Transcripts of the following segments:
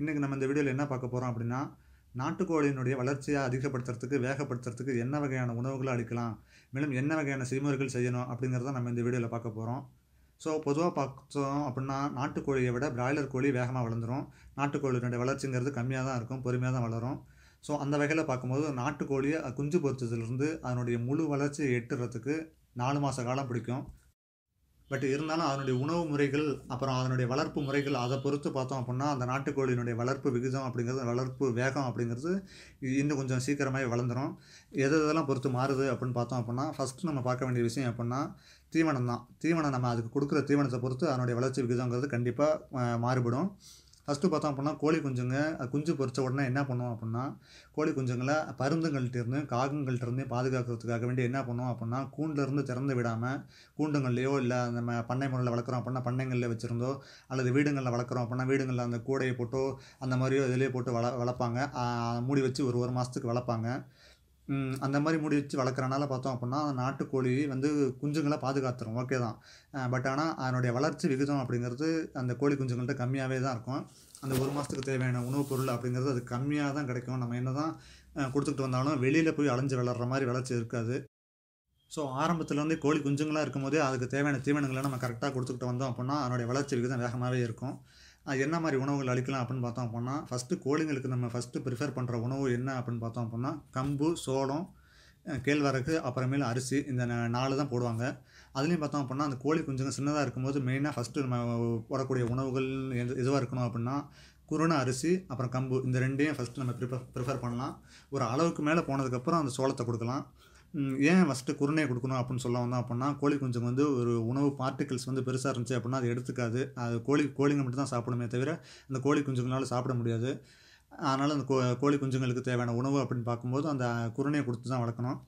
இன்றைக்கி நம்ம இந்த வீடியோவில் என்ன பார்க்க போகிறோம் அப்படின்னா நாட்டுக்கோழியினுடைய வளர்ச்சியை அதிகப்படுத்துறதுக்கு வேகப்படுத்துறதுக்கு என்ன வகையான உணவுகளை அளிக்கலாம் மேலும் என்ன வகையான செய்முறைகள் செய்யணும் அப்படிங்கிறத நம்ம இந்த வீடியோவில் பார்க்க போகிறோம் ஸோ பொதுவாக பார்த்தோம் அப்படின்னா நாட்டுக்கோழியை விட பிராய்லர் கோழி வேகமாக வளர்ந்துடும் நாட்டுக்கோழியினுடைய வளர்ச்சிங்கிறது கம்மியாக தான் இருக்கும் பொறுமையாக தான் வளரும் ஸோ அந்த வகையில் பார்க்கும்போது நாட்டுக்கோழியை குஞ்சு பொறுத்ததுலேருந்து அதனுடைய முழு வளர்ச்சியை எட்டுறதுக்கு நாலு மாத காலம் பிடிக்கும் பட் இருந்தாலும் அதனுடைய உணவு முறைகள் அப்புறம் அதனுடைய வளர்ப்பு முறைகள் அதை பொறுத்து பார்த்தோம் அப்படின்னா அந்த நாட்டுக்கோழியினுடைய வளர்ப்பு விகிதம் அப்படிங்கிறது வளர்ப்பு வேகம் அப்படிங்கிறது இன்னும் கொஞ்சம் சீக்கிரமாகவே வளர்ந்துடும் எது எதெல்லாம் பொறுத்து மாறுது அப்படின்னு பார்த்தோம் அப்படின்னா ஃபஸ்ட்டு நம்ம பார்க்க வேண்டிய விஷயம் அப்படின்னா தீவனம் தான் தீவனம் நம்ம அதுக்கு கொடுக்குற தீவனத்தை பொறுத்து அதனுடைய வளர்ச்சி விகிதங்கிறது கண்டிப்பாக மாறுபடும் ஃபஸ்ட்டு பார்த்தோம் அப்படின்னா கோழி குஞ்சுங்க குஞ்சு பொறிச்ச உடனே என்ன பண்ணுவோம் அப்படின்னா கோழி குஞ்சுங்களை பருந்துங்கள்ட்டிருந்து காகங்கள்ட்டிருந்து பாதுகாக்கிறதுக்காக வேண்டி என்ன பண்ணுவோம் அப்படின்னா கூண்டுலேருந்து திறந்து விடாமல் கூண்டுங்கள்லையோ இல்லை நம்ம பண்ணை முறையில் வளர்க்குறோம் அப்படின்னா பண்ணைங்களில் வச்சுருந்தோ அல்லது வீடுங்களில் வளர்க்குறோம் அப்படின்னா வீடுங்களில் அந்த கூடையை போட்டோ அந்த மாதிரியோ இதிலே போட்டு வள வளர்ப்பாங்க மூடி வச்சு ஒரு ஒரு மாதத்துக்கு வளர்ப்பாங்க அந்த மாதிரி முடி வச்சு வளர்க்குறனால பார்த்தோம் அப்படின்னா நாட்டுக்கோழி வந்து குஞ்சுங்களை பாதுகாத்துரும் ஓகே தான் பட் ஆனால் அதனுடைய வளர்ச்சி விகிதம் அப்படிங்கிறது அந்த கோழி குஞ்சுங்கள்ட்ட கம்மியாகவே தான் இருக்கும் அந்த ஒரு மாதத்துக்கு தேவையான உணவுப் பொருள் அப்படிங்கிறது அது கம்மியாக தான் கிடைக்கும் நம்ம என்ன தான் கொடுத்துக்கிட்டு வந்தாலும் வெளியில் போய் அலைஞ்சு வளர்கிற மாதிரி வளர்ச்சி இருக்காது ஸோ ஆரம்பத்தில் வந்து கோழி குஞ்சுங்களாக இருக்கும்போதே அதுக்கு தேவையான தீவனங்களை நம்ம கரெக்டாக கொடுத்துக்கிட்டு வந்தோம் அப்படின்னா அதனுடைய வளர்ச்சி விகிதம் வேகமாகவே இருக்கும் என்ன மாதிரி உணவுகள் அளிக்கலாம் அப்படின்னு பார்த்தோம் அப்படின்னா ஃபஸ்ட்டு கோழிங்களுக்கு நம்ம ஃபஸ்ட்டு ப்ரிஃபர் பண்ணுற உணவு என்ன அப்படின்னு பார்த்தோம் அப்படின்னா கம்பு சோளம் கேழ்வரகு அப்புறமேல அரிசி இந்த நாலு தான் போடுவாங்க அதுலேயும் பார்த்தோம் அப்படின்னா அந்த கோழி கொஞ்சம் சின்னதாக இருக்கும்போது மெயினாக ஃபஸ்ட்டு நம்ம போடக்கூடிய உணவுகள் எது எதுவாக இருக்கணும் அப்படின்னா குருணை அரிசி அப்புறம் கம்பு இந்த ரெண்டையும் ஃபஸ்ட்டு நம்ம ப்ரிஃபர் ப்ரிஃபர் பண்ணலாம் ஒரு அளவுக்கு மேலே போனதுக்கப்புறம் அந்த சோளத்தை கொடுக்கலாம் ஏன் ஃபஸ்ட்டு குருணையை கொடுக்கணும் அப்படின்னு சொல்ல வந்தோம் அப்படின்னா கோழி குஞ்சம் வந்து ஒரு உணவு பார்ட்டிகல்ஸ் வந்து பெருசாக இருந்துச்சு அப்படின்னா அது எடுத்துக்காது அது கோழி கோழிங்க மட்டும் தான் சாப்பிடுமே தவிர அந்த கோழி குஞ்சுங்களால் சாப்பிட முடியாது அதனால் அந்த கோ கோழி குஞ்சுங்களுக்கு தேவையான உணவு அப்படின்னு பார்க்கும்போது அந்த குருணையை கொடுத்து தான் வளர்க்கணும்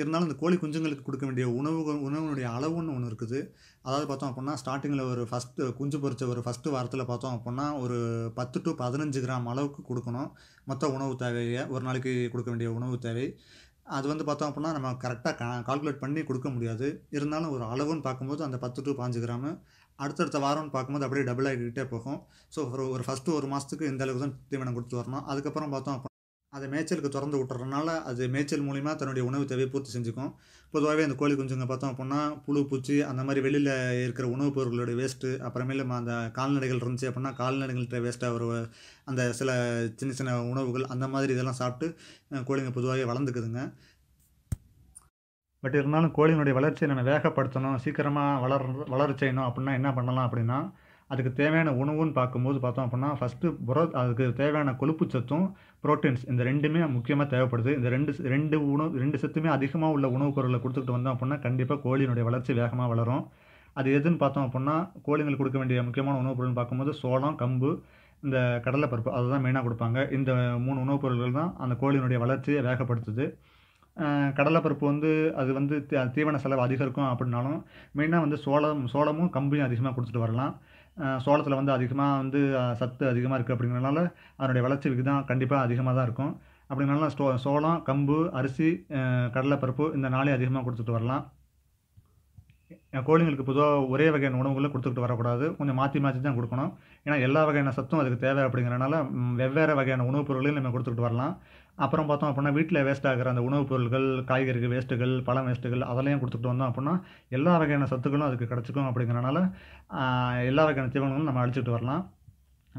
இருந்தாலும் இந்த கோழி குஞ்சுங்களுக்கு கொடுக்க வேண்டிய உணவு உணவுனுடைய அளவுன்னு ஒன்று இருக்குது அதாவது பார்த்தோம் அப்படின்னா ஸ்டார்டிங்கில் ஒரு ஃபஸ்ட்டு குஞ்சு பொறிச்ச ஒரு ஃபஸ்ட்டு வாரத்தில் பார்த்தோம் அப்படின்னா ஒரு பத்து டு பதினஞ்சு கிராம் அளவுக்கு கொடுக்கணும் மொத்த உணவு தேவையை ஒரு நாளைக்கு கொடுக்க வேண்டிய உணவு தேவை அது வந்து பார்த்தோம் அப்படின்னா நம்ம கரெக்டாக கா கால்குலேட் பண்ணி கொடுக்க முடியாது இருந்தாலும் ஒரு அளவுன்னு பார்க்கும்போது அந்த பத்து டு பாஞ்சு கிராமு அடுத்தடுத்த வாரம்னு பார்க்கும்போது அப்படியே டபுள் ஆகிக்கிட்டே போகும் ஸோ ஒரு ஒரு ஃபஸ்ட்டு ஒரு மாதத்துக்கு இந்த அளவுக்கு தான் தீவனம் கொடுத்து வரணும் அதுக்கப்புறம் பார்த்தோம் அதை மேய்ச்சலுக்கு திறந்து விட்டுறதுனால அது மேய்ச்சல் மூலிமா தன்னுடைய உணவு தேவையை பூர்த்தி செஞ்சுக்கும் பொதுவாகவே அந்த கோழி குஞ்சுங்க பார்த்தோம் அப்படின்னா புழு பூச்சி அந்த மாதிரி வெளியில் இருக்கிற உணவுப் பொருட்களுடைய வேஸ்ட்டு அப்புறமேல அந்த கால்நடைகள் இருந்துச்சு அப்படின்னா கால்நடைகள்கிட்ட வேஸ்ட்டாக ஒரு அந்த சில சின்ன சின்ன உணவுகள் அந்த மாதிரி இதெல்லாம் சாப்பிட்டு கோழிங்க பொதுவாகவே வளர்ந்துக்குதுங்க பட் இருந்தாலும் கோழியினுடைய வளர்ச்சியை நம்ம வேகப்படுத்தணும் சீக்கிரமாக வளர் வளர செய்யணும் அப்படின்னா என்ன பண்ணலாம் அப்படின்னா அதுக்கு தேவையான உணவுன்னு பார்க்கும்போது பார்த்தோம் அப்படின்னா ஃபஸ்ட்டு புரோ அதுக்கு தேவையான கொழுப்பு சத்தும் ப்ரோட்டீன்ஸ் இந்த ரெண்டுமே முக்கியமாக தேவைப்படுது இந்த ரெண்டு ரெண்டு உணவு ரெண்டு சத்துமே அதிகமாக உள்ள உணவுப் பொருளை கொடுத்துக்கிட்டு வந்தோம் அப்படின்னா கண்டிப்பாக கோழியினுடைய வளர்ச்சி வேகமாக வளரும் அது எதுன்னு பார்த்தோம் அப்படின்னா கோழிங்களுக்கு கொடுக்க வேண்டிய முக்கியமான உணவுப் பொருள்னு பார்க்கும்போது சோளம் கம்பு இந்த கடலைப்பருப்பு அதை தான் மெயினாக கொடுப்பாங்க இந்த மூணு உணவுப் பொருள்கள் தான் அந்த கோழியினுடைய வளர்ச்சியை வேகப்படுத்துது கடலைப்பருப்பு வந்து அது வந்து தீவன செலவு அதிகம் இருக்கும் அப்படின்னாலும் மெயினாக வந்து சோளம் சோளமும் கம்பையும் அதிகமாக கொடுத்துட்டு வரலாம் சோளத்தில் வந்து அதிகமாக வந்து சத்து அதிகமாக இருக்குது அப்படிங்கிறனால அதனுடைய வளர்ச்சி தான் கண்டிப்பாக அதிகமாக தான் இருக்கும் அப்படிங்கிறனால ஸ்டோ சோளம் கம்பு அரிசி கடலைப்பருப்பு இந்த நாளே அதிகமாக கொடுத்துட்டு வரலாம் கோழிங்களுக்கு பொதுவாக ஒரே வகையான உணவுகளை கொடுத்துட்டு வரக்கூடாது கொஞ்சம் மாற்றி மாற்றி தான் கொடுக்கணும் ஏன்னா எல்லா வகையான சத்தும் அதுக்கு தேவை அப்படிங்கிறனால வெவ்வேறு வகையான உணவுப் பொருட்களையும் நம்ம கொடுத்துக்கிட்டு வரலாம் அப்புறம் பார்த்தோம் அப்படின்னா வீட்டில் வேஸ்ட் ஆகிற அந்த உணவுப் பொருட்கள் காய்கறிகள் வேஸ்ட்டுகள் பழம் வேஸ்ட்டுகள் அதெல்லாம் கொடுத்துட்டு வந்தோம் அப்படின்னா எல்லா வகையான சத்துக்களும் அதுக்கு கிடச்சிக்கும் அப்படிங்கிறனால எல்லா வகையான தீவனங்களும் நம்ம அழிச்சிட்டு வரலாம்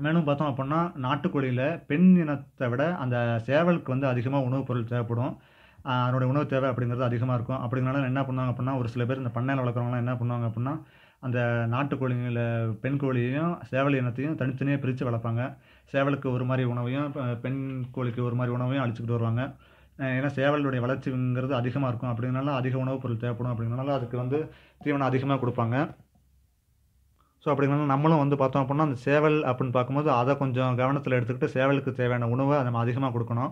மேலும் பார்த்தோம் அப்படின்னா நாட்டுக்கோழியில் பெண் இனத்தை விட அந்த சேவலுக்கு வந்து அதிகமாக உணவுப் பொருள் தேவைப்படும் அதனுடைய உணவு தேவை அப்படிங்கிறது அதிகமாக இருக்கும் அப்படிங்கிறனால என்ன பண்ணுவாங்க அப்படின்னா ஒரு சில பேர் இந்த பண்ணையில் வளர்க்குறவங்களாம் என்ன பண்ணுவாங்க அப்படின்னா அந்த நாட்டுக்கோழிங்களை பெண் கோழியையும் சேவல் இனத்தையும் தனித்தனியாக பிரித்து வளர்ப்பாங்க சேவலுக்கு ஒரு மாதிரி உணவையும் பெண் கோழிக்கு ஒரு மாதிரி உணவையும் அழிச்சிக்கிட்டு வருவாங்க ஏன்னா சேவலுடைய வளர்ச்சிங்கிறது அதிகமாக இருக்கும் அப்படிங்கிறனால அதிக உணவுப் பொருள் தேவைப்படும் அப்படிங்கிறனால அதுக்கு வந்து தீவனம் அதிகமாக கொடுப்பாங்க ஸோ அப்படிங்கிறனால நம்மளும் வந்து பார்த்தோம் அப்படின்னா அந்த சேவல் அப்படின்னு பார்க்கும்போது அதை கொஞ்சம் கவனத்தில் எடுத்துக்கிட்டு சேவலுக்கு தேவையான உணவை நம்ம அதிகமாக கொடுக்கணும்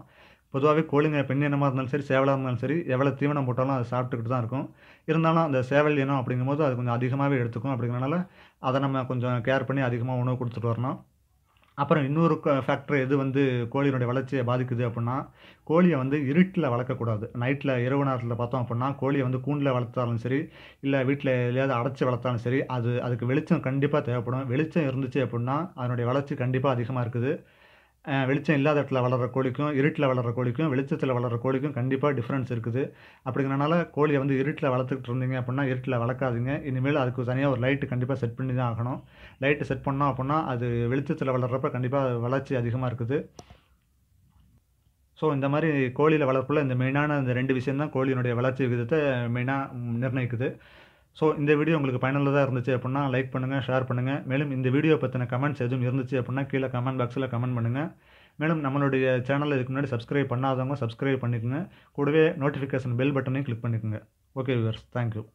பொதுவாகவே கோழிங்க பெண் இனமாக இருந்தாலும் சரி சேவலாக இருந்தாலும் சரி எவ்வளோ தீவனம் போட்டாலும் அதை சாப்பிட்டுக்கிட்டு தான் இருக்கும் இருந்தாலும் அந்த சேவல் இனம் அப்படிங்கும்போது அது கொஞ்சம் அதிகமாகவே எடுத்துக்கும் அப்படிங்கிறனால அதை நம்ம கொஞ்சம் கேர் பண்ணி அதிகமாக உணவு கொடுத்துட்டு வரணும் அப்புறம் இன்னொரு ஃபேக்டர் எது வந்து கோழியினுடைய வளர்ச்சியை பாதிக்குது அப்படின்னா கோழியை வந்து இருட்டில் வளர்க்கக்கூடாது நைட்டில் இரவு நேரத்தில் பார்த்தோம் அப்படின்னா கோழியை வந்து கூண்டில் வளர்த்தாலும் சரி இல்லை வீட்டில் எதையாவது அடைச்சி வளர்த்தாலும் சரி அது அதுக்கு வெளிச்சம் கண்டிப்பாக தேவைப்படும் வெளிச்சம் இருந்துச்சு அப்படின்னா அதனுடைய வளர்ச்சி கண்டிப்பாக அதிகமாக இருக்குது வெளிச்சம் இல்லாத இடத்துல வளர்கிற கோழிக்கும் இருட்டில் வளர்கிற கோழிக்கும் வெளிச்சத்தில் வளர்கிற கோழிக்கும் கண்டிப்பாக டிஃப்ரென்ஸ் இருக்குது அப்படிங்கிறனால கோழியை வந்து இருட்டில் வளர்த்துக்கிட்டு இருந்தீங்க அப்படின்னா இருட்டில் வளர்க்காதீங்க இனிமேல் அதுக்கு தனியாக ஒரு லைட்டு கண்டிப்பாக செட் பண்ணி தான் ஆகணும் லைட்டு செட் பண்ணோம் அப்படின்னா அது வெளிச்சத்தில் வளர்கிறப்ப கண்டிப்பாக வளர்ச்சி அதிகமாக இருக்குது ஸோ இந்த மாதிரி கோழியில் வளர்ப்புள்ள இந்த மெயினான இந்த ரெண்டு விஷயம் தான் கோழியினுடைய வளர்ச்சி விகிதத்தை மெயினாக நிர்ணயிக்குது ஸோ இந்த வீடியோ உங்களுக்கு பயனுள்ளதாக இருந்துச்சு அப்படின்னா லைக் பண்ணுங்கள் ஷேர் பண்ணுங்கள் மேலும் இந்த வீடியோ பற்றின கமெண்ட்ஸ் எதுவும் இருந்துச்சு அப்படின்னா கீழே கமெண்ட் பாக்ஸில் கமெண்ட் பண்ணுங்கள் மேலும் நம்மளுடைய சேனலில் இதுக்கு முன்னாடி சப்ஸ்கிரைப் பண்ணாதவங்க சப்ஸ்கிரைப் பண்ணிக்கோங்க கூடவே நோட்டிஃபிகேஷன் பெல் பட்டனையும் கிளிக் பண்ணிக்கோங்க ஓகே வியூவர்ஸ் தேங்க்யூ